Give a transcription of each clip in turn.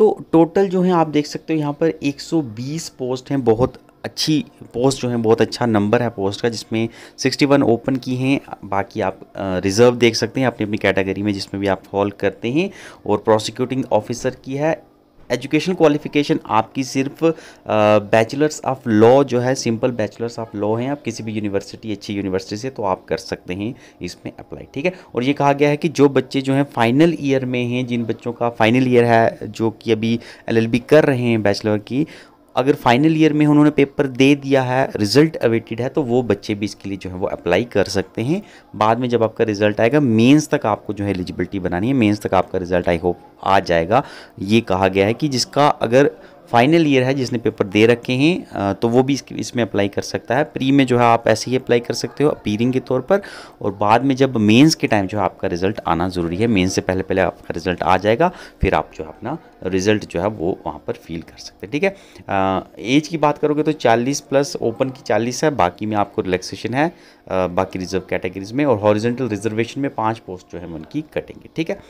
तो टोटल जो है आप देख सकते हो यहाँ पर 120 पोस्ट हैं बहुत अच्छी पोस्ट जो है बहुत अच्छा नंबर है पोस्ट का जिसमें 61 ओपन की हैं बाकी आप रिज़र्व देख सकते हैं अपनी अपनी कैटेगरी में जिसमें भी आप फॉल करते हैं और प्रोसिक्यूटिंग ऑफिसर की है एजुकेशन क्वालिफिकेशन आपकी सिर्फ बैचलर्स ऑफ लॉ जो है सिंपल बैचलर्स ऑफ लॉ हैं आप किसी भी यूनिवर्सिटी अच्छी यूनिवर्सिटी से तो आप कर सकते हैं इसमें अप्लाई ठीक है और ये कहा गया है कि जो बच्चे जो हैं फाइनल ईयर में हैं जिन बच्चों का फाइनल ईयर है जो कि अभी एल कर रहे हैं बैचलर की अगर फाइनल ईयर में उन्होंने पेपर दे दिया है रिजल्ट अवेटेड है तो वो बच्चे भी इसके लिए जो है वो अप्लाई कर सकते हैं बाद में जब आपका रिजल्ट आएगा मेंस तक आपको जो है एलिजिबिलिटी बनानी है मेंस तक आपका रिजल्ट आई होप आ जाएगा ये कहा गया है कि जिसका अगर फाइनल ईयर है जिसने पेपर दे रखे हैं तो वो भी इसमें अप्लाई कर सकता है प्री में जो है आप ऐसे ही अप्लाई कर सकते हो अपीयरिंग के तौर पर और बाद में जब मेंस के टाइम जो है आपका रिजल्ट आना ज़रूरी है मेंस से पहले पहले आपका रिजल्ट आ जाएगा फिर आप जो है अपना रिजल्ट जो है वो वहाँ पर फील कर सकते हैं ठीक है एज की बात करोगे तो चालीस प्लस ओपन की चालीस है बाकी में आपको रिलैक्सेशन है बाकी रिजर्व कैटेगरीज में और हॉरिजेंटल रिजर्वेशन में पाँच पोस्ट जो है उनकी कटेंगे ठीक है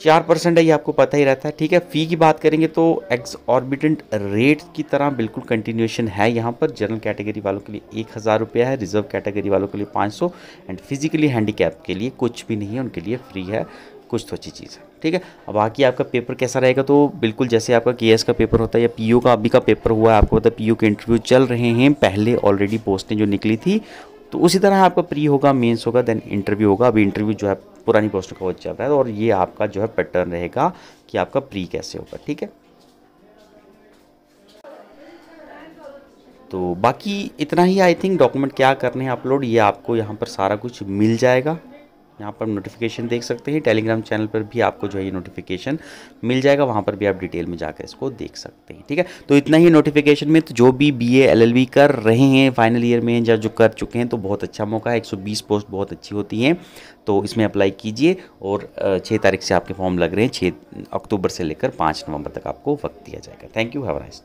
चार परसेंट है ये आपको पता ही रहता है ठीक है फ़ी की बात करेंगे तो एक्स ऑर्बिटेंट रेट की तरह बिल्कुल कंटिन्यूएशन है यहाँ पर जनरल कैटेगरी वालों के लिए एक हज़ार रुपया है रिजर्व कैटेगरी वालों के लिए पाँच सौ एंड फिजिकली हैंडीकैप के लिए कुछ भी नहीं है उनके लिए फ्री है कुछ तो अच्छी चीज़ है ठीक है अब बाकी आपका पेपर कैसा रहेगा तो बिल्कुल जैसे आपका के का पेपर होता है या पी का अभी का पेपर हुआ है आपको पता है पी के इंटरव्यू चल रहे हैं पहले ऑलरेडी पोस्टें जो निकली थी तो उसी तरह आपका प्री होगा मेंस होगा देन इंटरव्यू होगा अभी इंटरव्यू जो है पुरानी वो चल जाता है और ये आपका जो है पैटर्न रहेगा कि आपका प्री कैसे होगा ठीक है तो बाकी इतना ही आई थिंक डॉक्यूमेंट क्या करने हैं अपलोड ये आपको यहाँ पर सारा कुछ मिल जाएगा यहाँ पर नोटिफिकेशन देख सकते हैं टेलीग्राम चैनल पर भी आपको जो है ये नोटिफिकेशन मिल जाएगा वहाँ पर भी आप डिटेल में जाकर इसको देख सकते हैं ठीक है तो इतना ही नोटिफिकेशन में तो जो भी बी एल कर रहे हैं फाइनल ईयर में या जो कर चुके हैं तो बहुत अच्छा मौका है 120 पोस्ट बहुत अच्छी होती हैं तो इसमें अप्लाई कीजिए और छः तारीख से आपके फॉर्म लग रहे हैं छः अक्टूबर से लेकर पाँच नवंबर तक आपको वक्त दिया जाएगा थैंक यू हैव